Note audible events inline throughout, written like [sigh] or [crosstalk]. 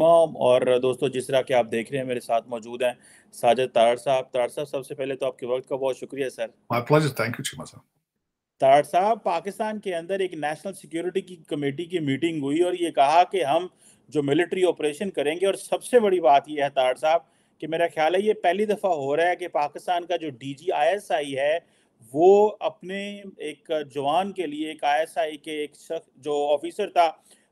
Mom और दोस्तों जिस तरह के आप देख रहे हैं मेरे साथ मौजूद हैं साजिद तार साहब तार साहब सबसे पहले तो आपके वक्त का बहुत शुक्रिया sir my pleasure thank you Cheema sahab तार साहब पाकिस्तान के अंदर एक नेशनल सिक्योरिटी की कमेटी की मीटिंग हुई और ये कहा कि हम जो मिलिट्री ऑपरेशन करेंगे और सबसे बड़ी बात यह है तार साहब कि मेरा ख्याल है ये पहली दफ़ा हो रहा है कि पाकिस्तान का जो डी जी है वो अपने एक जवान के लिए एक आईएसआई के एक शख्स जो ऑफिसर था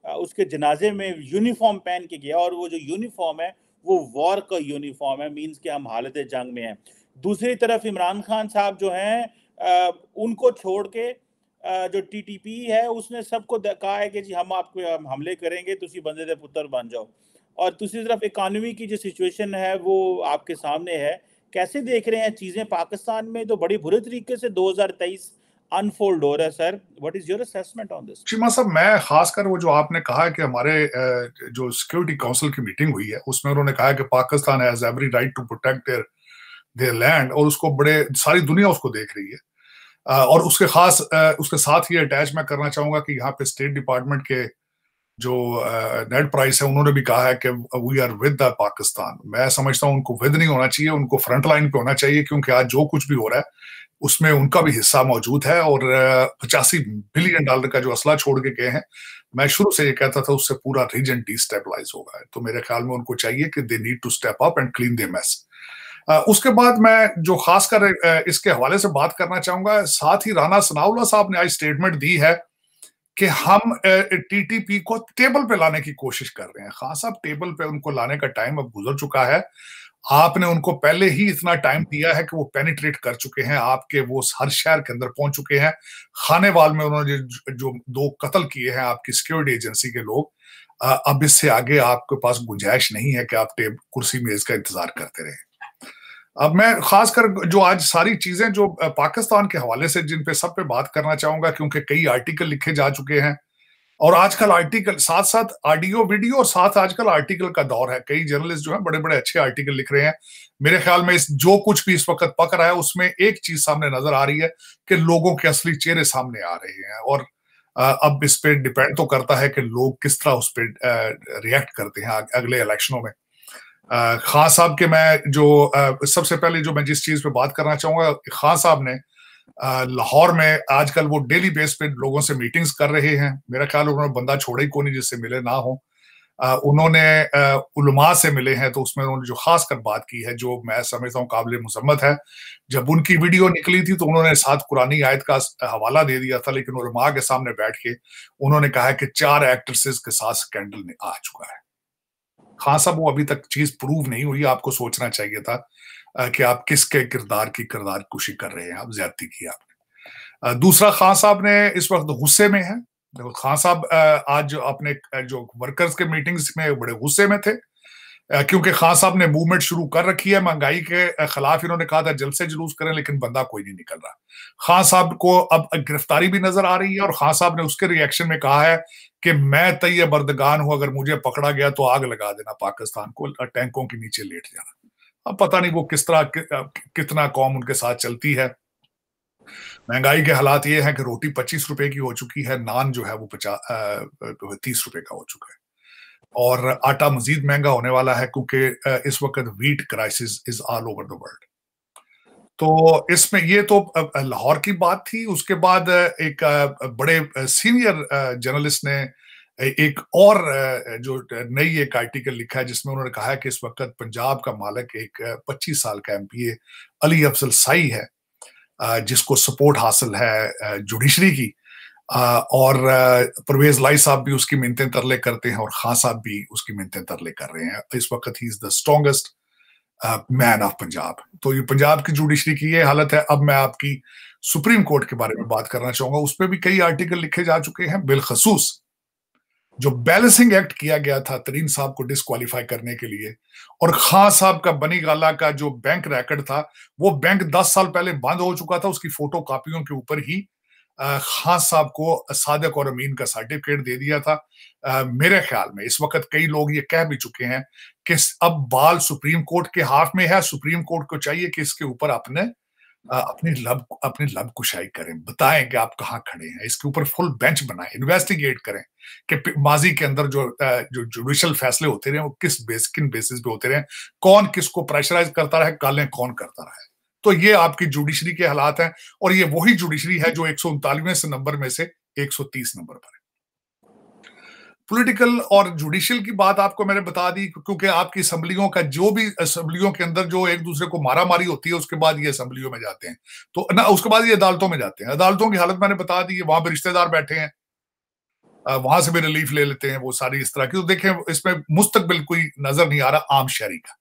उसके जनाजे में यूनिफॉर्म पहन के गया और वो जो यूनिफॉर्म है वो वॉर का यूनिफॉर्म है मीन्स कि हम हालत जंग में हैं दूसरी तरफ इमरान खान साहब जो हैं उनको छोड़ के जो टीटीपी है उसने सबको कहा है कि जी हम आपको हमले करेंगे तुम बंदे के पुत्र बन जाओ और दूसरी तरफ इकानमी की जो सिचुएशन है वो आपके सामने है कैसे देख रहे हैं चीज़ें पाकिस्तान में तो बड़ी बुरे तरीके से 2023 अनफोल्ड हो रहा है sir what is your assessment on this Cheema sahab मैं खासकर वो जो आपने कहा कि हमारे जो सिक्योरिटी काउंसिल की मीटिंग हुई है उसमें उन्होंने कहा कि Pakistan has every right to protect their their land और उसको बड़े सारी दुनिया उसको देख रही है और उसके खास उसके साथ ही अटैच मैं करना चाहूंगा कि यहाँ पे स्टेट डिपार्टमेंट के जो नेट प्राइस है उन्होंने भी कहा है कि वी आर विद पाकिस्तान मैं समझता हूँ उनको विद नहीं होना चाहिए उनको फ्रंट लाइन पे होना चाहिए क्योंकि आज जो कुछ भी हो रहा है उसमें उनका भी हिस्सा मौजूद है और पचासी बिलियन डॉलर का जो असला छोड़ के गए हैं मैं शुरू से ये कहता था उससे पूरा रीजन डिस्टेबलाइज होगा तो मेरे ख्याल में उनको चाहिए कि they need to step up and clean the mess उसके बाद मैं जो खासकर इसके हवाले से बात करना चाहूंगा साथ ही राना सनाउल्ला साहब ने आज स्टेटमेंट दी है कि हम टीटीपी को टेबल पे लाने की कोशिश कर रहे हैं खान हाँ, साहब टेबल पे उनको लाने का टाइम अब गुजर चुका है आपने उनको पहले ही इतना टाइम दिया है कि वो पेनिट्रेट कर चुके हैं आपके वो हर शहर के अंदर पहुंच चुके हैं खाने वाल में उन्होंने जो दो कत्ल किए हैं आपकी सिक्योरिटी एजेंसी के लोग अब इससे आगे आपके पास गुंजाइश नहीं है कि आप टेब कुर्सी मेज का इंतजार करते रहे अब मैं खासकर जो आज सारी चीजें जो पाकिस्तान के हवाले से जिन पे सब पे बात करना चाहूंगा क्योंकि कई आर्टिकल लिखे जा चुके हैं और आजकल आर्टिकल साथ साथ ऑडियो वीडियो और साथ आजकल आर्टिकल का दौर है कई जर्नलिस्ट जो है बड़े बड़े अच्छे आर्टिकल लिख रहे हैं मेरे ख्याल में इस जो कुछ भी इस वक्त पक रहा है उसमें एक चीज सामने नजर आ रही है कि लोगों के असली चेहरे सामने आ रहे हैं और अब इस पर डिपेंड तो करता है कि लोग किस तरह उस पर रिएक्ट करते हैं अगले इलेक्शनों में खान साहब के मैं जो सबसे पहले जो मैं जिस चीज पे बात करना चाहूंगा खान साहब ने लाहौर में आजकल वो डेली बेस पे लोगों से मीटिंग्स कर रहे हैं मेरा ख्याल उन्होंने बंदा छोड़ा ही को नहीं जिससे मिले ना हो उन्होंने उलमा से मिले हैं तो उसमें उन्होंने जो खास कर बात की है जो मैं समझता हूँ काबिल मजम्मत है जब उनकी वीडियो निकली थी तो उन्होंने साथ कुरानी आयत का हवाला दे दिया था लेकिन उलमा के सामने बैठ के उन्होंने कहा कि चार एक्ट्रेसेस के साथ स्कैंडल आ चुका है हाँ साहब वो अभी तक चीज प्रूव नहीं हुई आपको सोचना चाहिए था कि आप किसके किरदार की किरदार कुशी कर रहे हैं आप ज्यादा की आपने दूसरा खान साहब ने इस वक्त गुस्से में है खान साहब आज अपने जो वर्कर्स के मीटिंग्स में बड़े गुस्से में थे क्योंकि खान साहब ने मूवमेंट शुरू कर रखी है महंगाई के खिलाफ इन्होंने कहा था जलसे जुलूस करें लेकिन बंदा कोई नहीं निकल रहा खान साहब को अब गिरफ्तारी भी नजर आ रही है और खान साहब ने उसके रिएक्शन में कहा है कि मैं तय बर्दगान हूं अगर मुझे पकड़ा गया तो आग लगा देना पाकिस्तान को टैंकों के नीचे लेट जाना अब पता नहीं वो किस तरह कि, कितना कौम उनके साथ चलती है महंगाई के हालात ये हैं कि रोटी पच्चीस रुपए की हो चुकी है नान जो है वो पचास तीस रुपए का हो चुका है और आटा मजीद महंगा होने वाला है क्योंकि इस वक्त wheat crisis is all over the world तो इसमें ये तो लाहौर की बात थी उसके बाद एक बड़े सीनियर जर्नलिस्ट ने एक और जो नई एक आर्टिकल लिखा है जिसमें उन्होंने कहा है कि इस वक्त पंजाब का मालिक एक 25 साल का एमपीए अली अफजल साई है जिसको सपोर्ट हासिल है जुडिशरी की और परवेज लाई साहब भी उसकी मिनतें तरले करते हैं और खान साहब भी उसकी मिनतें तरले कर रहे हैं इस वक्त he is the strongest man of Punjab तो ये पंजाब की जुडिशरी की ये हालत है अब मैं आपकी सुप्रीम कोर्ट के बारे में बात करना चाहूंगा उस पर भी कई आर्टिकल लिखे जा चुके हैं बिलखसूस जो बैलेंसिंग एक्ट किया गया था तरीन साहब को डिसक्वालीफाई करने के लिए और खान साहब का बनी गाला का जो बैंक रैकेट था वो बैंक 10 साल पहले बंद हो चुका था उसकी फोटो कापियों के ऊपर ही खान साहब को सादक और अमीन का सर्टिफिकेट दे दिया था आ, मेरे ख्याल में इस वक्त कई लोग ये कह भी चुके हैं कि अब बाल सुप्रीम कोर्ट के हाथ में है सुप्रीम कोर्ट को चाहिए कि इसके ऊपर अपने अपनी लब अपनी लब कुशाई करें बताएं कि आप कहाँ खड़े हैं इसके ऊपर फुल बेंच बनाएं इन्वेस्टिगेट करें कि माजी के अंदर जो जो जुडिशल फैसले होते रहे वो किस बेस किन बेसिस पे होते रहे कौन किसको प्रेशराइज करता रहा कालें कौन करता रहा है तो ये आपकी जुडिशरी के हालात हैं और ये वही जुडिशरी है जो एक नंबर में से 130 नंबर पर है पॉलिटिकल और जुडिशियल की बात आपको मैंने बता दी क्योंकि आपकी असम्बलियों का जो भी असम्बलियों के अंदर जो एक दूसरे को मारा मारी होती है उसके बाद ये असम्बलियों में जाते हैं तो ना उसके बाद ये अदालतों में जाते हैं अदालतों की हालत मैंने बता दी वहां पर रिश्तेदार बैठे हैं वहां से भी रिलीफ ले लेते हैं वो सारी इस तरह की तो देखें इसमें मुस्तकबिल कोई नजर नहीं आ रहा आम शहरी का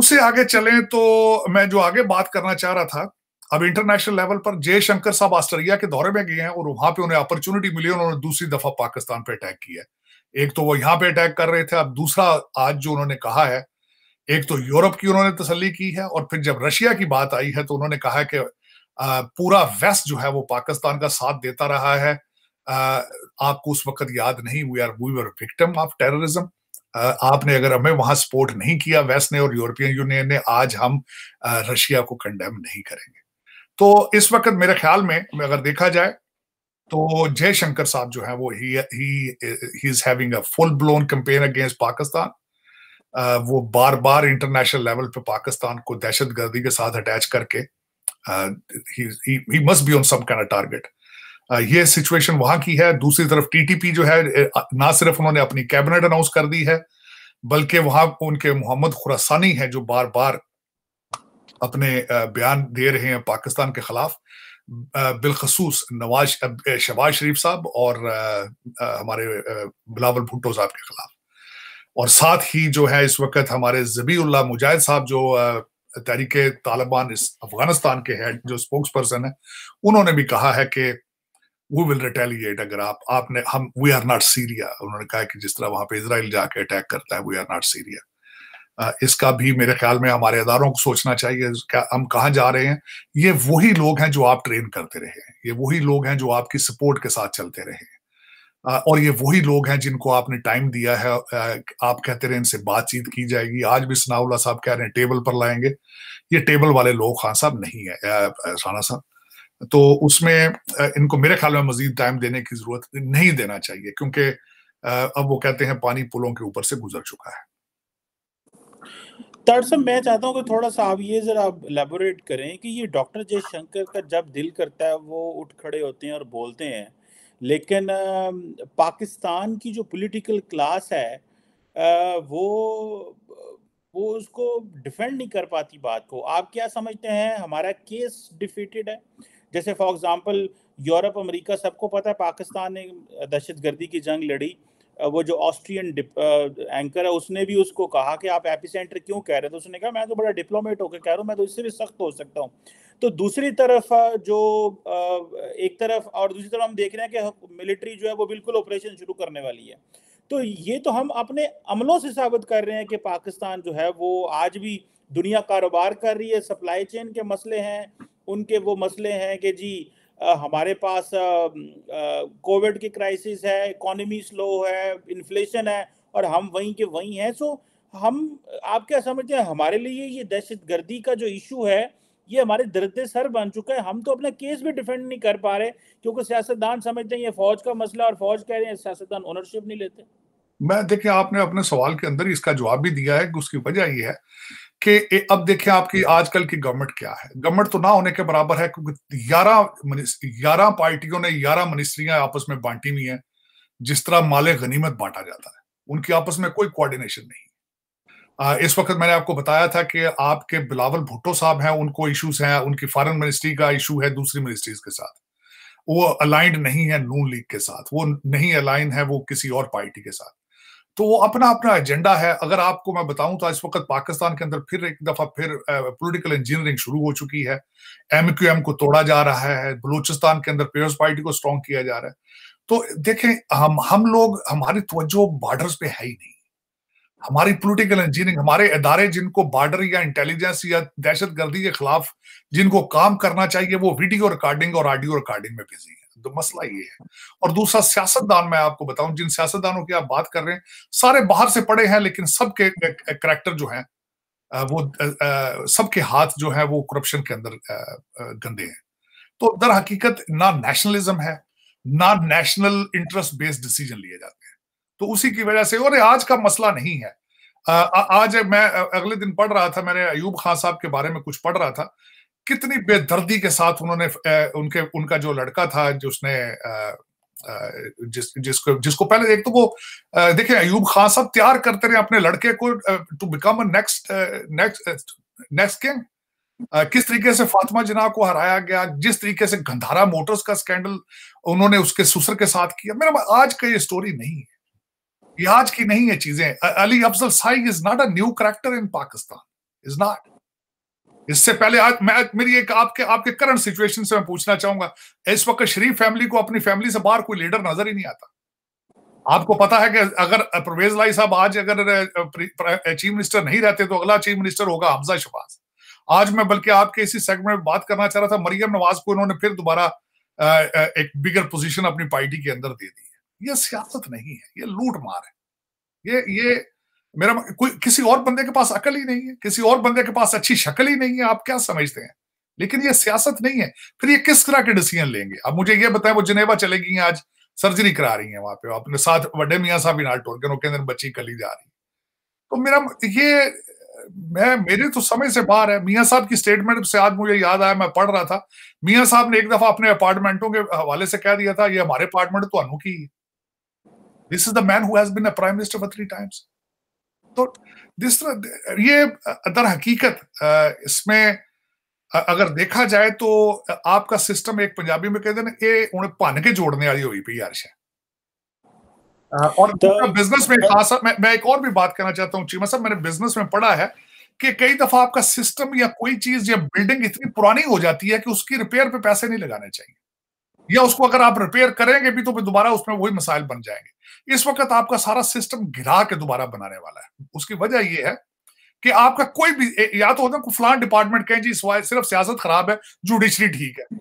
उससे आगे चले तो मैं जो आगे बात करना चाह रहा था अब इंटरनेशनल लेवल पर जयशंकर साहब ऑस्ट्रेलिया के दौरे में गए हैं और वहां पे उन्हें अपॉर्चुनिटी मिली उन्होंने दूसरी दफा पाकिस्तान पे अटैक किया है एक तो वो यहाँ पे अटैक कर रहे थे अब दूसरा आज जो उन्होंने कहा है एक तो यूरोप की उन्होंने तसली की है और फिर जब रशिया की बात आई है तो उन्होंने कहा कि पूरा वेस्ट जो है वो पाकिस्तान का साथ देता रहा है आपको उस वक्त याद नहीं we are we were victim of terrorism आपने अगर हमें वहां सपोर्ट नहीं किया वेस्ट ने और यूरोपियन यूनियन ने आज हम रशिया को कंडेम नहीं करेंगे तो इस वक्त मेरे ख्याल में अगर देखा जाए तो जयशंकर साहब जो है वो he he is having a full blown campaign against Pakistan वो बार बार इंटरनेशनल लेवल पे पाकिस्तान को दहशत गर्दी के साथ अटैच करके he must be on some kind of target ये सिचुएशन वहां की है दूसरी तरफ टीटीपी जो है ना सिर्फ उन्होंने अपनी कैबिनेट अनाउंस कर दी है बल्कि वहां उनके मोहम्मद खुरासानी है जो बार बार अपने बयान दे रहे हैं पाकिस्तान के खिलाफ बिलखसूस नवाज शबाज शरीफ साहब और हमारे बिलावल भुट्टो साहब के खिलाफ और साथ ही जो है इस वक्त हमारे जबीउल्ला मुजाहिद साहब जो तहरीके तालिबान इस अफगानिस्तान के हेड जो स्पोक्स पर्सन है उन्होंने भी कहा है कि वो विल रिटेलिएट अगर आप आपने हम वी आर नॉट सीरिया उन्होंने कहा कि जिस तरह वहां पे इसराइल जाके अटैक करता है वी आर नॉट सीरिया इसका भी मेरे ख्याल में हमारे अदारों को सोचना चाहिए क्या हम कहाँ जा रहे हैं ये वही लोग हैं जो आप ट्रेन करते रहे हैं ये वही लोग हैं जो आपकी सपोर्ट के साथ चलते रहे हैं और ये वही लोग हैं जिनको आपने टाइम दिया है आप कहते रहे इनसे बातचीत की जाएगी आज भी सनाउल्ला साहब कह रहे हैं टेबल पर लाएंगे ये टेबल वाले लोग खान साहब नहीं है राना साहब तो उसमें इनको मेरे ख्याल में मजीद टाइम देने की जरूरत नहीं देना चाहिए क्योंकि अब वो कहते हैं पानी पुलों के ऊपर से गुजर चुका है सर मैं चाहता हूँ कि थोड़ा सा आप ये ज़रा लेबोरेट करें कि ये डॉक्टर जयशंकर का जब दिल करता है वो उठ खड़े होते हैं और बोलते हैं लेकिन पाकिस्तान की जो पॉलिटिकल क्लास है वो वो उसको डिफेंड नहीं कर पाती बात को आप क्या समझते हैं हमारा केस डिफीटेड है जैसे फॉर एग्जांपल यूरोप अमेरिका सबको पता है पाकिस्तान ने दहशत गर्दी की जंग लड़ी वो जो ऑस्ट्रियन एंकर है उसने भी उसको कहा कि आप एपी क्यों कह रहे थे तो उसने कहा मैं तो बड़ा डिप्लोमेट होकर कह रहा हूँ मैं तो इससे भी सख्त हो सकता हूँ तो दूसरी तरफ जो एक तरफ और दूसरी तरफ हम देख रहे हैं कि मिलिट्री जो है वो बिल्कुल ऑपरेशन शुरू करने वाली है तो ये तो हम अपने अमलों से साबित कर रहे हैं कि पाकिस्तान जो है वो आज भी दुनिया कारोबार कर रही है सप्लाई चेन के मसले हैं उनके वो मसले हैं कि जी हमारे पास कोविड की क्राइसिस है इकोनॉमी स्लो है इन्फ्लेशन है और हम वहीं के वहीं हैं सो हम आप क्या समझते हैं हमारे लिए ये दहशत गर्दी का जो इशू है ये हमारे दर्द सर बन चुका है हम तो अपना केस भी डिफेंड नहीं कर पा रहे क्योंकि सियासतदान समझते हैं ये फौज का मसला और फौज कह रहे हैं सियासतदान ओनरशिप नहीं लेते मैं देखिए आपने अपने सवाल के अंदर इसका जवाब भी दिया है कि उसकी वजह यह है कि अब देखें आपकी आजकल की गवर्नमेंट क्या है गवर्नमेंट तो ना होने के बराबर है क्योंकि ग्यारह ग्यारह पार्टियों ने ग्यारह मिनिस्ट्रियां आपस में बांटी हुई हैं जिस तरह माले गनीमत बांटा जाता है उनकी आपस में कोई कोऑर्डिनेशन नहीं आ, इस वक्त मैंने आपको बताया था कि आपके बिलावल भुट्टो साहब हैं उनको इश्यूज हैं उनकी फॉरेन मिनिस्ट्री का इशू है दूसरी मिनिस्ट्रीज के साथ वो अलाइंड नहीं है नून लीग के साथ वो नहीं अलाइन है वो किसी और पार्टी के साथ तो वो अपना अपना एजेंडा है अगर आपको मैं बताऊं तो इस वक्त पाकिस्तान के अंदर फिर एक दफा फिर पॉलिटिकल इंजीनियरिंग शुरू हो चुकी है एम क्यू एम को तोड़ा जा रहा है बलूचिस्तान के अंदर पीपल्स पार्टी को स्ट्रॉन्ग किया जा रहा है तो देखें हम हम लोग हमारी तवज्जो बॉर्डर्स पे है ही नहीं हमारी पॉलिटिकल इंजीनियरिंग हमारे इदारे जिनको बॉर्डर या इंटेलिजेंस या दहशत गर्दी के खिलाफ जिनको काम करना चाहिए वो वीडियो रिकॉर्डिंग और ऑडियो रिकॉर्डिंग में बिजी है तो मसला ये है और दूसरा सियासतदान मैं आपको बताऊं जिन सियासतदानों की आप बात कर रहे हैं सारे बाहर से पड़े हैं लेकिन सबके करेक्टर जो है वो सबके हाथ जो है वो करप्शन के अंदर गंदे हैं तो दर हकीकत ना नेशनलिज्म है ना नेशनल इंटरेस्ट बेस्ड डिसीजन लिए जाते हैं तो उसी की वजह से और आज का मसला नहीं है आज मैं अगले दिन पढ़ रहा था मैंने अयूब खान साहब के बारे में कुछ पढ़ रहा था कितनी बेदर्दी के साथ उन्होंने उनके उनका जो लड़का था जिसने जिस जिसको जिसको पहले एक तो वो देखिए अयूब खान साहब तैयार करते रहे अपने लड़के को to become next next next king किस तरीके से फातिमा जिना को हराया गया जिस तरीके से गंधारा मोटर्स का स्कैंडल उन्होंने उसके सुसर के साथ किया मेरा मतलब आज का ये स्टोरी नहीं है ये आज की नहीं है चीजें Ali Afzal Sai is not a new character in Pakistan is not इससे पहले आज मैं मेरी एक आपके आपके करंट सिचुएशन से मैं पूछना चाहूंगा इस वक्त शरीफ फैमिली को अपनी फैमिली से बाहर कोई लीडर नजर ही नहीं आता आपको पता है कि अगर परवेज लाई साहब आज अगर चीफ मिनिस्टर नहीं रहते तो अगला चीफ मिनिस्टर होगा हमजा शबाज आज मैं बल्कि आपके इसी सेगमेंट में बात करना चाह रहा था मरियम नवाज को इन्होंने फिर दोबारा एक बिगर पोजीशन अपनी पार्टी के अंदर दे दी है ये सियासत नहीं है ये लूट मार है ये ये मेरा कोई किसी और बंदे के पास अकल ही नहीं है किसी और बंदे के पास अच्छी शक्ल ही नहीं है आप क्या समझते हैं लेकिन ये सियासत नहीं है फिर ये किस तरह के डिसीजन लेंगे अब मुझे ये बताएं वो जिनेवा चले गई आज सर्जरी करा रही है वहां पे अपने साथ वडे मियाँ साहब भी नाल के उनके अंदर बच्ची कली जा रही तो मेरा ये मैं मेरे तो समय से बाहर है मियाँ साहब की स्टेटमेंट से आज मुझे याद आया मैं पढ़ रहा था मियाँ साहब ने एक दफा अपने अपार्टमेंटों के हवाले से कह दिया था ये हमारे अपार्टमेंट तो अनुखी की this is the man has been a prime minister for three times तो दिस ये दर हकीकत इसमें अगर देखा जाए तो आपका सिस्टम एक पंजाबी में कहते ना ये उन्हें भन के जोड़ने वाली हुई पी आर शायद और बिजनेस तो में खास मैं, मैं एक और भी बात करना चाहता हूँ चीमा साहब मैंने बिजनेस में पढ़ा है कि कई दफा आपका सिस्टम या कोई चीज या बिल्डिंग इतनी पुरानी हो जाती है कि उसकी रिपेयर पे पैसे नहीं लगाने चाहिए या उसको अगर आप रिपेयर करेंगे भी तो दोबारा उसमें वही मसाइल बन जाएंगे इस वक्त आपका सारा सिस्टम गिरा के दोबारा बनाने वाला है उसकी वजह यह है कि आपका कोई भी या तो होता है फलान डिपार्टमेंट कहें जी सिर्फ सियासत खराब है जुडिशरी ठीक है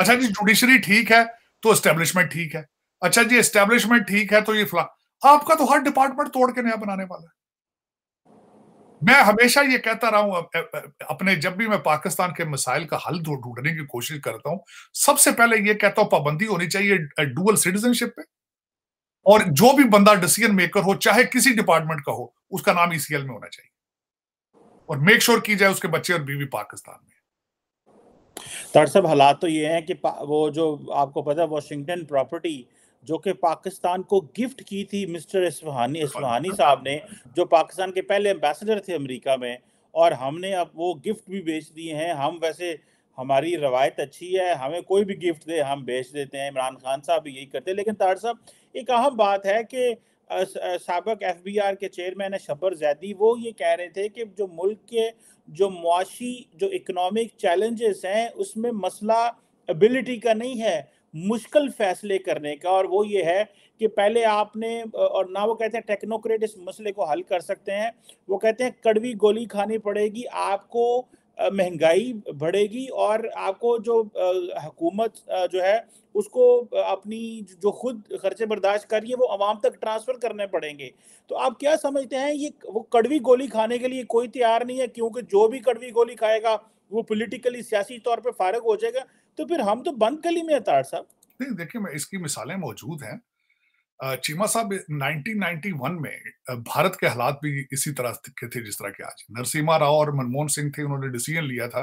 अच्छा जी जुडिशरी ठीक है तो एस्टेब्लिशमेंट ठीक है अच्छा जी एस्टेब्लिशमेंट ठीक है तो ये फला आपका तो हर डिपार्टमेंट तोड़ के नया बनाने वाला है मैं हमेशा ये कहता रहा हूं अपने जब भी मैं पाकिस्तान के मिसाइल का हल ढूंढने की कोशिश करता हूं सबसे पहले ये कहता हूं पाबंदी होनी चाहिए डुअल सिटीजनशिप पे और जो भी बंदा डिसीजन मेकर हो चाहे किसी डिपार्टमेंट का हो उसका नाम ईसीएल e में होना चाहिए और मेक श्योर की जाए उसके बच्चे और बीवी पाकिस्तान में डॉक्टर साहब हालात तो ये हैं कि वो जो आपको पता है वॉशिंगटन प्रॉपर्टी जो कि पाकिस्तान को गिफ्ट की थी मिस्टर इसफहानी इसफहानी साहब ने जो पाकिस्तान के पहले एम्बेसडर थे अमेरिका में और हमने अब वो गिफ्ट भी बेच दिए हैं हम वैसे हमारी रवायत अच्छी है हमें कोई भी गिफ्ट दे हम बेच देते हैं इमरान खान साहब भी यही करते हैं लेकिन तार साहब एक अहम बात है कि सबक एफ बी आर के चेयरमैन है शब्बर जैदी वो ये कह रहे थे कि जो मुल्क के जो मुआशी जो इकनॉमिक चैलेंजेस हैं उसमें मसला एबिलिटी का नहीं है मुश्किल फैसले करने का और वो ये है कि पहले आपने और ना वो कहते हैं टेक्नोक्रेट इस मसले को हल कर सकते हैं वो कहते हैं कड़वी गोली खानी पड़ेगी आपको महंगाई बढ़ेगी और आपको जो हुकूमत जो है उसको अपनी जो खुद खर्चे बर्दाश्त कर रही है वो आवाम तक ट्रांसफ़र करने पड़ेंगे तो आप क्या समझते हैं ये वो कड़वी गोली खाने के लिए कोई तैयार नहीं है क्योंकि जो भी कड़वी गोली खाएगा वो पोलिटिकली सियासी तौर पर फारग हो जाएगा तो फिर हम तो बंद कली में अतार साहब नहीं देखिए मैं इसकी मिसालें मौजूद हैं चीमा साहब 1991 में भारत के हालात भी इसी तरह के थे जिस तरह के आज नरसिम्हा राव और मनमोहन सिंह थे उन्होंने डिसीजन लिया था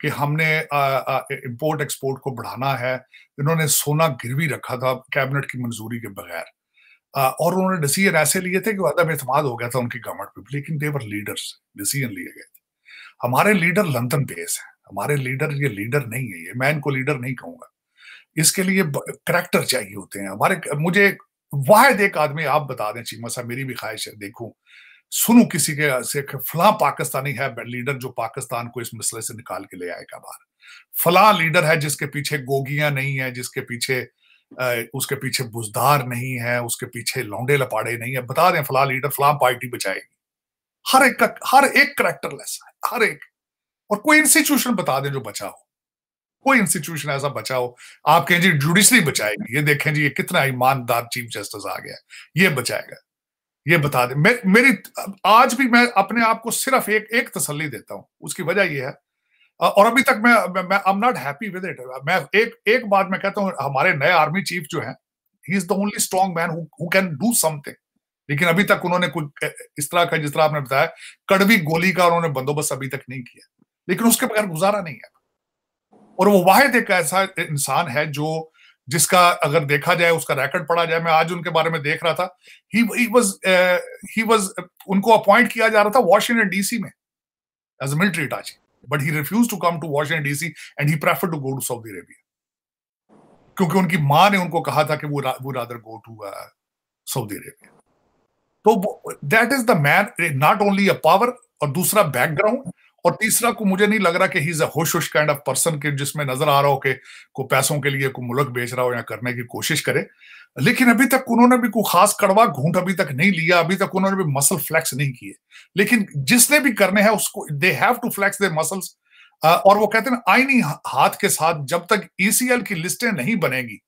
कि हमने इंपोर्ट एक्सपोर्ट को बढ़ाना है इन्होंने सोना गिरवी रखा था कैबिनेट की मंजूरी के बगैर और उन्होंने डिसीजन ऐसे लिए थे कि अदब एतमाद हो गया था उनकी गवर्नमेंट पर लेकिन देवर लीडर्स डिसीजन लिए गए थे हमारे लीडर लंदन बेस हैं हमारे लीडर ये लीडर नहीं है ये मैं इनको लीडर नहीं कहूंगा इसके लिए करेक्टर चाहिए होते हैं हमारे मुझे वाहिद एक आदमी आप बता दें चीमा साहब मेरी भी ख्वाहिश है देखू सुनू किसी के से फला पाकिस्तानी है लीडर जो पाकिस्तान को इस मसले से निकाल के ले आएगा बाहर फला लीडर है जिसके पीछे गोगियां नहीं है जिसके पीछे उसके पीछे बुजदार नहीं है उसके पीछे लौंडे लपाड़े नहीं है बता दें फला लीडर फला पार्टी बचाएगी हर एक का हर एक लेस है हर एक और कोई इंस्टीट्यूशन बता दें जो बचा हो कोई इंस्टीट्यूशन ऐसा बचा हो आप कहें जी जुडिशरी बचाएगी ये देखें जी ये कितना ईमानदार चीफ जस्टिस आ गया ये बचाएगा ये बता दे मैं मेरी आज भी मैं अपने आप को सिर्फ एक एक तसल्ली देता हूँ उसकी वजह यह है और अभी तक मैं मैं I am not happy with it मैं एक एक बात मैं कहता हूँ हमारे नए आर्मी चीफ जो हैं he is the only strong man who can do something लेकिन अभी तक उन्होंने कुछ इस तरह का जिस तरह आपने बताया कड़वी गोली का उन्होंने बंदोबस्त अभी तक नहीं किया लेकिन उसके बगैर गुजारा नहीं है और वो वाहिद एक ऐसा इंसान है जो जिसका अगर देखा जाए उसका रैकर्ड पढ़ा जाए मैं आज उनके बारे में देख रहा था ही वाज ही वाज उनको अपॉइंट किया जा रहा था वॉशिंगटन डीसी में as a military attache but he refuse to come to Washington DC and he prefer to go to Saudi Arabia क्योंकि उनकी माँ ने उनको कहा था कि वो वो rather go to Saudi Arabia तो that is the man not only a power और दूसरा बैकग्राउंड और तीसरा को मुझे नहीं लग रहा कि ही इज अ होश काइंड ऑफ पर्सन के जिसमें नजर आ रहा हो कि को पैसों के लिए को मुल्क बेच रहा हो या करने की कोशिश करे लेकिन अभी तक उन्होंने भी कोई खास कड़वा घूंट अभी तक नहीं लिया अभी तक उन्होंने भी मसल फ्लैक्स नहीं किए लेकिन जिसने भी करने हैं उसको they have to flex the muscles और वो कहते हैं आईनी हाथ के साथ जब तक ईसीएल e की लिस्टें नहीं बनेगी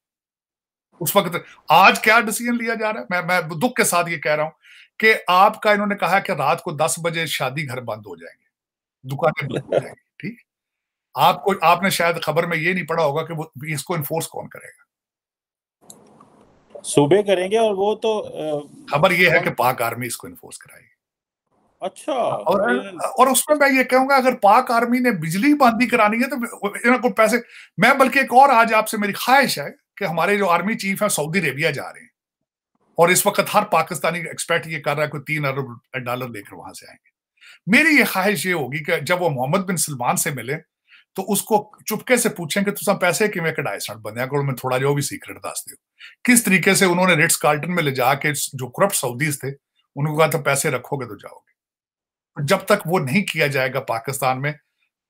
उस वक्त आज क्या डिसीजन लिया जा रहा है मैं मैं दुख के साथ ये कह रहा हूं कि आपका इन्होंने कहा कि रात को दस बजे शादी घर बंद हो जाएंगे दुकानें बंद हो जाएंगी ठीक आपको आपने शायद खबर में ये नहीं पढ़ा होगा कि वो इसको इन्फोर्स कौन करेगा सूबे करेंगे और वो तो खबर ये है कि पाक आर्मी इसको इन्फोर्स कराएगी अच्छा और और उसमें मैं ये कहूंगा अगर पाक आर्मी ने बिजली बंदी करानी है तो कुछ पैसे मैं बल्कि एक और आज आपसे मेरी ख्वाहिश है कि हमारे जो आर्मी चीफ है सऊदी अरेबिया जा रहे हैं और इस वक्त हर पाकिस्तानी एक्सपर्ट ये कर रहा है कोई तीन अरब डॉलर लेकर वहां से आएंगे मेरी ये ख्वाहिश ये होगी कि जब वो मोहम्मद बिन सलमान से मिले तो उसको चुपके से पूछें कि तुम पैसे किमें कढ़ाए सट बंदे करो मैं थोड़ा जो भी सीक्रेट दस दो किस तरीके से उन्होंने रिट्स कार्टन में ले जाके जो करप्ट सऊदीज थे उनको कहा था पैसे रखोगे तो जाओगे जब तक वो नहीं किया जाएगा पाकिस्तान में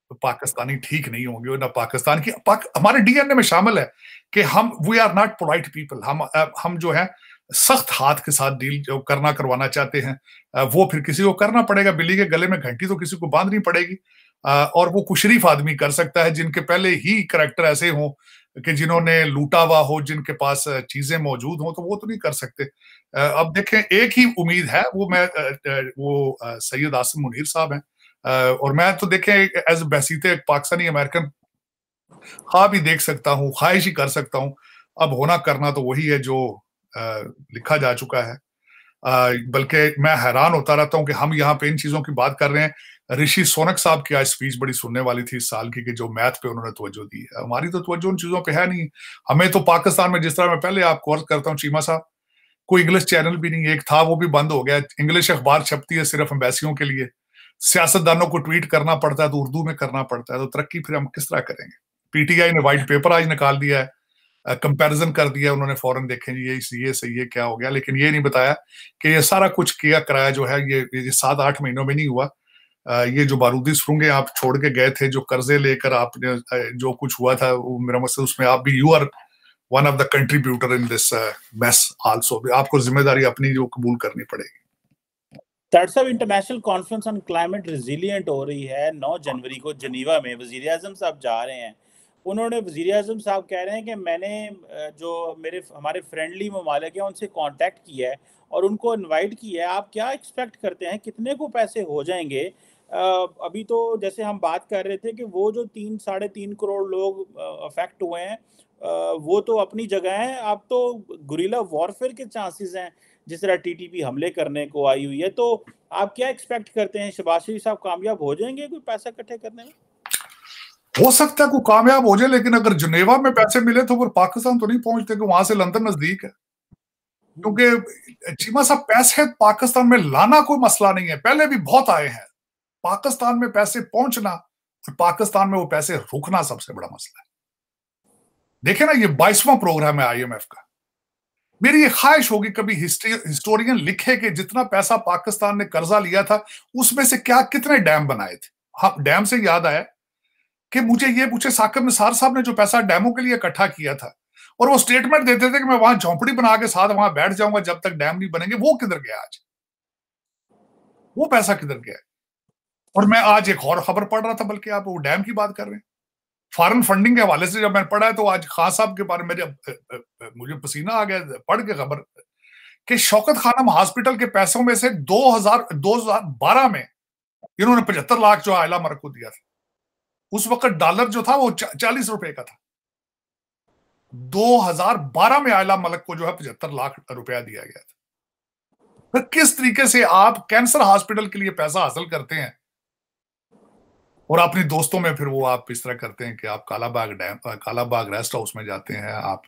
तो पाकिस्तानी ठीक नहीं होंगे ना पाकिस्तान की पाक, हमारे डीएनए में शामिल है कि हम we are not polite people हम हम जो है सख्त हाथ के साथ डील जो करना करवाना चाहते हैं वो फिर किसी को करना पड़ेगा बिल्ली के गले में घंटी तो किसी को बांधनी पड़ेगी और वो कुशरीफ आदमी कर सकता है जिनके पहले ही करेक्टर ऐसे हों कि जिन्होंने लूटा हुआ हो जिनके पास चीजें मौजूद हों तो वो तो नहीं कर सकते अब देखें एक ही उम्मीद है वो मैं वो सैयद आसिम मुनीर साहब हैं और मैं तो देखें एज बहसीत एक पाकिस्तानी अमेरिकन खा हाँ भी देख सकता हूँ ख्वाहिश ही कर सकता हूँ अब होना करना तो वही है जो लिखा जा चुका है बल्कि मैं हैरान होता रहता हूं कि हम यहाँ पे इन चीजों की बात कर रहे हैं ऋषि सोनक साहब की आज स्पीच बड़ी सुनने वाली थी इस साल की कि जो मैथ पे उन्होंने तवज्जो दी है हमारी तो तवज्जो उन चीजों पे है नहीं हमें तो पाकिस्तान में जिस तरह मैं पहले आपको अर्ज करता हूँ चीमा साहब कोई इंग्लिश चैनल भी नहीं एक था वो भी बंद हो गया इंग्लिश अखबार छपती है सिर्फ अम्बेसियों के लिए सियासतदानों को ट्वीट करना पड़ता है तो उर्दू में करना पड़ता है तो तरक्की फिर हम किस तरह करेंगे पीटीआई ने व्हाइट पेपर आज निकाल दिया है कंपैरिजन कर दिया उन्होंने फॉरन देखे ये ये सही है क्या हो गया लेकिन ये नहीं बताया कि ये सारा कुछ किया कराया जो है ये, ये सात आठ महीनों में नहीं हुआ ये जो बारूदी सुरंगें आप छोड़ के गए थे जो कर्जे लेकर आपने जो कुछ हुआ था वो मेरा मकसद मतलब उसमें आप भी you are one of the contributor in this mess also आपको जिम्मेदारी अपनी जो कबूल करनी पड़ेगी international conference on climate resilient हो रही है 9 जनवरी को जनीवा में वजीर साहब जा रहे हैं उन्होंने वज़ी अजम साहब कह रहे हैं कि मैंने जो मेरे हमारे फ्रेंडली ममालिक हैं उनसे कॉन्टेक्ट किया है और उनको इन्वाइट किया है आप क्या एक्सपेक्ट करते हैं कितने को पैसे हो जाएंगे अभी तो जैसे हम बात कर रहे थे कि वो जो तीन साढ़े तीन करोड़ लोग अफेक्ट हुए हैं वो तो अपनी जगह हैं अब तो गुरीला वॉरफेयर के चांसेस हैं जिस तरह टीटीपी हमले करने को आई हुई है तो आप क्या एक्सपेक्ट करते हैं शबाज साहब कामयाब हो जाएंगे कोई पैसा इकट्ठे करने में हो सकता है कोई कामयाब हो जाए लेकिन अगर जुनेवा में पैसे मिले तो फिर पाकिस्तान तो नहीं पहुंचते वहां से लंदन नजदीक है क्योंकि चीमा साहब पैसे पाकिस्तान में लाना कोई मसला नहीं है पहले भी बहुत आए हैं पाकिस्तान में पैसे पहुंचना और पाकिस्तान में वो पैसे रुकना सबसे बड़ा मसला है देखे ना ये बाईसवां प्रोग्राम है आईएमएफ का मेरी ये ख्वाहिश होगी कभी हिस्ट्री हिस्टोरियन लिखे कि जितना पैसा पाकिस्तान ने कर्जा लिया था उसमें से क्या कितने डैम बनाए थे हाँ डैम से याद आया कि मुझे ये पूछे साकिब निसार साहब ने जो पैसा डैमों के लिए इकट्ठा किया था और वो स्टेटमेंट देते थे कि मैं वहां झोंपड़ी बना के साथ वहां बैठ जाऊंगा जब तक डैम नहीं बनेंगे वो किधर गया आज वो पैसा किधर गया और मैं आज एक और खबर पढ़ रहा था बल्कि आप वो डैम की बात कर रहे हैं फॉरन फंडिंग के हवाले से जब मैंने पढ़ा है तो आज खान साहब के बारे में मुझे पसीना आ गया पढ़ के खबर कि शौकत खानम हॉस्पिटल के पैसों में से हजार बारह में इन्होंने पचहत्तर लाख जो आयला मरक को दिया था उस वक्त डॉलर जो था वो चालीस रुपए का था 2012 में आयला मलक को जो है पचहत्तर लाख रुपया दिया गया था तो किस तरीके से आप कैंसर हॉस्पिटल के लिए पैसा हासिल करते हैं और अपने दोस्तों में फिर वो आप इस तरह करते हैं कि आप Kalabagh dam Kalabagh rest house में जाते हैं आप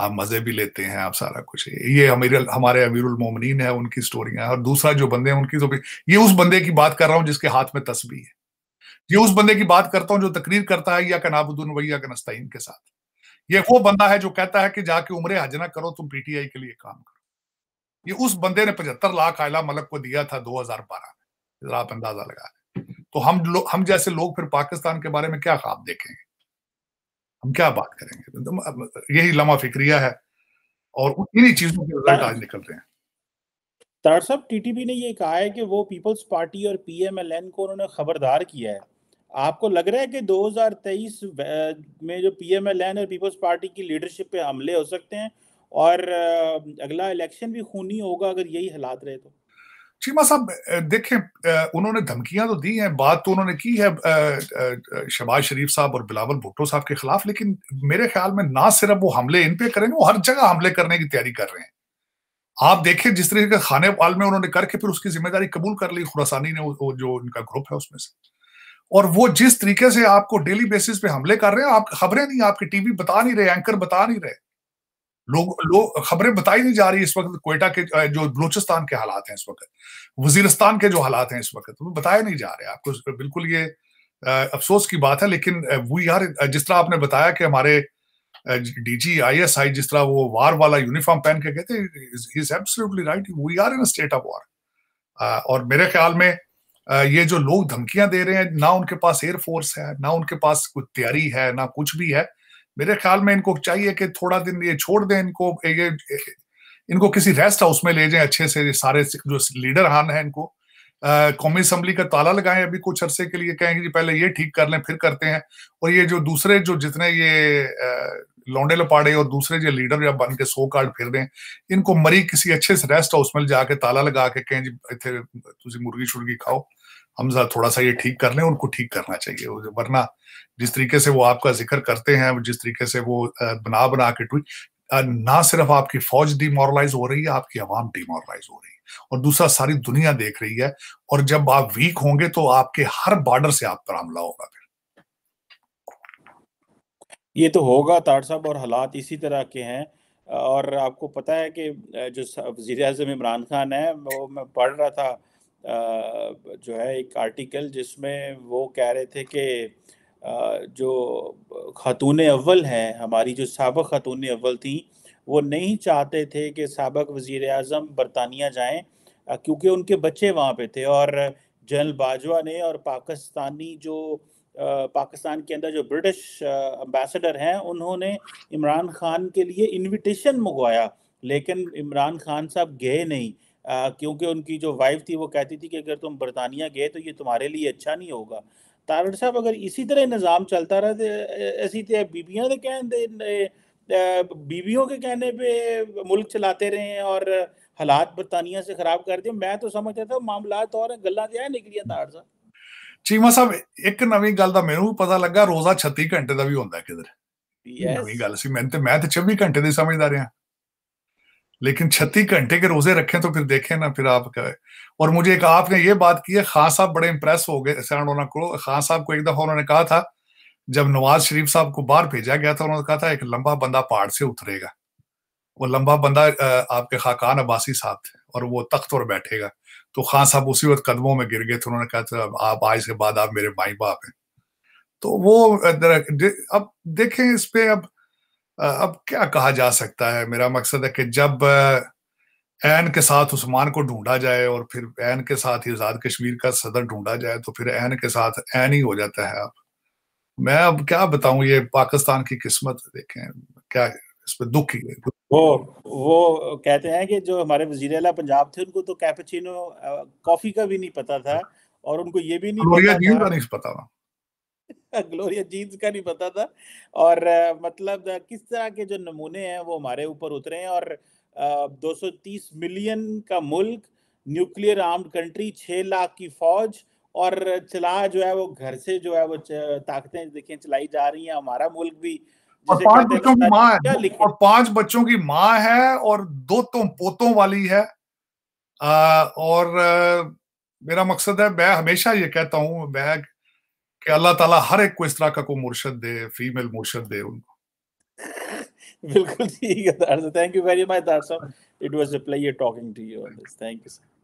आप मजे भी लेते हैं आप सारा कुछ ये अमीर हमारे अमीरुल मोमिन है उनकी स्टोरी है और दूसरा जो बंदे हैं उनकी तो ये उस बंदे की बात कर रहा हूं जिसके हाथ में तस्वीर है ये उस बंदे की बात करता हूं जो तकरीर करता है या कनाबुद्दीन वैया नस्ताइन के साथ ये वो बंदा है जो कहता है कि जाके उम्र हजना करो तुम पीटीआई के लिए काम करो ये उस बंदे ने पचहत्तर लाख आयला मलक को दिया था बारह में जरा आप अंदाजा लगा तो हम हम जैसे लोग फिर पाकिस्तान के बारे में क्या ख्वाब देखेंगे हम क्या बात करेंगे तो यही लम्हा फिक्रिया है और इन्हीं चीजों के रिजल्ट आज निकल रहे हैं तार साहब टीटीपी ने ये कहा है कि वो पीपल्स पार्टी और पीएमएलएन को उन्होंने खबरदार किया है आपको लग रहा है कि 2023 में जो पीएमएलएन और पीपल्स पार्टी की लीडरशिप पे हमले हो सकते हैं और अगला इलेक्शन भी खूनी होगा अगर यही हालात रहे तो चीमा साहब देखें उन्होंने धमकियां तो दी हैं बात तो उन्होंने की है शबाज शरीफ साहब और बिलावल भुट्टो साहब के खिलाफ लेकिन मेरे ख्याल में ना सिर्फ वो हमले इन पे करेंगे वो हर जगह हमले करने की तैयारी कर रहे हैं आप देखें जिस तरीके का खाने वाल में उन्होंने करके फिर उसकी जिम्मेदारी कबूल कर ली खुरासानी ने वो जो उनका ग्रुप है उसमें से और वो जिस तरीके से आपको डेली बेसिस पे हमले कर रहे हैं आप खबरें नहीं आपके टीवी बता नहीं रहे एंकर बता नहीं रहे लोग लो, खबरें बताई नहीं जा रही इस वक्त कोयटा के जो बलूचिस्तान के हालात हैं इस वक्त वजीरस्तान के जो हालात हैं इस वक्त तो वो बताए नहीं जा रहे आपको बिल्कुल ये अफसोस की बात है लेकिन वो यार जिस तरह आपने बताया कि हमारे डीजी आईएसआई जिस तरह वो वार वाला यूनिफॉर्म पहन के कहते हैं is absolutely right we are in state of war और मेरे ख्याल में ये जो लोग धमकियां दे रहे हैं ना उनके पास एयरफोर्स है ना उनके पास कुछ तैयारी है ना कुछ भी है मेरे ख्याल में इनको चाहिए कि थोड़ा दिन ये छोड़ दें इनको ये इनको किसी रेस्ट हाउस में ले जाएं अच्छे से सारे जो लीडर हान है इनको कौमी असम्बली का ताला लगाएं अभी कुछ अरसे के लिए कहेंगे जी पहले ये ठीक कर लें फिर करते हैं और ये जो दूसरे जो जितने ये लौंडे लपाड़े और दूसरे जो लीडर या बन के सो कार्ड फिर दें इनको मरी किसी अच्छे से रेस्ट हाउस में जाके ताला लगा के कहें जी इतने मुर्गी शुर्गी खाओ हम जरा थोड़ा सा ये ठीक कर लें उनको ठीक करना चाहिए वरना जिस तरीके से वो आपका जिक्र करते हैं जिस तरीके से वो बना बना के ट्वीट ना सिर्फ आपकी फौज डिमोरलाइज हो रही है आपकी आवाम डिमोरलाइज हो रही है और दूसरा सारी दुनिया देख रही है और जब आप वीक होंगे तो आपके हर बॉर्डर से आप पर हमला होगा फिर ये तो होगा तार साहब और हालात इसी तरह के हैं और आपको पता है कि जो वजीर अजम इमरान खान है वो मैं पढ़ रहा था जो है एक आर्टिकल जिसमें वो कह रहे थे कि जो ख़तून अव्वल हैं हमारी जो सबक ख़तून अव्वल थी वो नहीं चाहते थे कि सबक वज़ी अजम बरतानिया जाएँ क्योंकि उनके बच्चे वहाँ पे थे और जनरल बाजवा ने और पाकिस्तानी जो पाकिस्तान के अंदर जो ब्रिटिश अम्बेसडर हैं उन्होंने इमरान खान के लिए इनविटेशन मंगवाया लेकिन इमरान खान साहब गए नहीं क्योंकि उनकी जो वाइफ थी वो कहती थी कि अगर तुम बरतानिया गए तो ये तुम्हारे लिए अच्छा नहीं होगा तारड़ साहब अगर इसी तरह निज़ाम चलता रहा तो ऐसी तरह तो बीबियाँ के कहने बीबियों के कहने पे मुल्क चलाते रहे और हालात बरतानिया से खराब कर दिए मैं तो समझ रहा था मामला और गल्ला जहाँ निकलिया तारड़ साहब चीमा साहब एक नवी गल का मेनू भी पता लगा रोजा छत्ती घंटे का भी होंगे किधर नवी गल मैं ਤੇ ਮੈਂ ਤੇ 24 ਘੰਟੇ ਦੇ ਸਮਝਦਾ लेकिन छत्तीस घंटे के रोजे रखें तो फिर देखें ना फिर आप कहे और मुझे एक आपने ये बात की है खान साहब बड़े इंप्रेस हो गए सैंडोना को खान साहब को एक दफा उन्होंने कहा था जब नवाज शरीफ साहब को बाहर भेजा गया था उन्होंने कहा था एक लंबा बंदा पहाड़ से उतरेगा वो लंबा बंदा आपके खाकान अब्बासी साहब थे और वो तख्त और बैठेगा तो खान साहब उसी वक्त कदमों में गिर गए थे उन्होंने कहा था आप आज के बाद आप मेरे माई बाप हैं तो वो अब देखें इस पे अब अब क्या कहा जा सकता है मेरा मकसद है कि जब एन के साथ उस्मान को ढूंढा जाए और फिर एन के साथ ही आज़ाद कश्मीर का सदर ढूंढा जाए तो फिर एन के साथ एन ही हो जाता है अब मैं अब क्या बताऊं ये पाकिस्तान की किस्मत देखें क्या इसमें दुख ही है वो वो कहते हैं कि जो हमारे वजीर अला पंजाब थे उनको तो कैपेचिनो कॉफी का भी नहीं पता था हाँ। और उनको ये भी नहीं पता, था, नहीं पता ग्लोरिया जीन्स का नहीं पता था और मतलब किस तरह के जो नमूने हैं वो हमारे ऊपर उतरे हैं और 230 मिलियन का मुल्क न्यूक्लियर आर्म्ड कंट्री 6 लाख की फौज और चला जो है वो घर से जो है वो ताकतें देखिए चलाई जा रही हैं हमारा मुल्क भी और पांच बच्चों की माँ है और पांच बच्चों की माँ है और दो तो पोतों वाली है आ, और आ, मेरा मकसद है मैं हमेशा ये कहता हूँ मैं कि अल्लाह ताला हर एक को इस तरह का कोई मुर्शद दे फीमेल मुर्शद दे उनको बिल्कुल ठीक है [laughs] थैंक यू वेरी मच साहब it was a pleasure talking to you on this thank you sir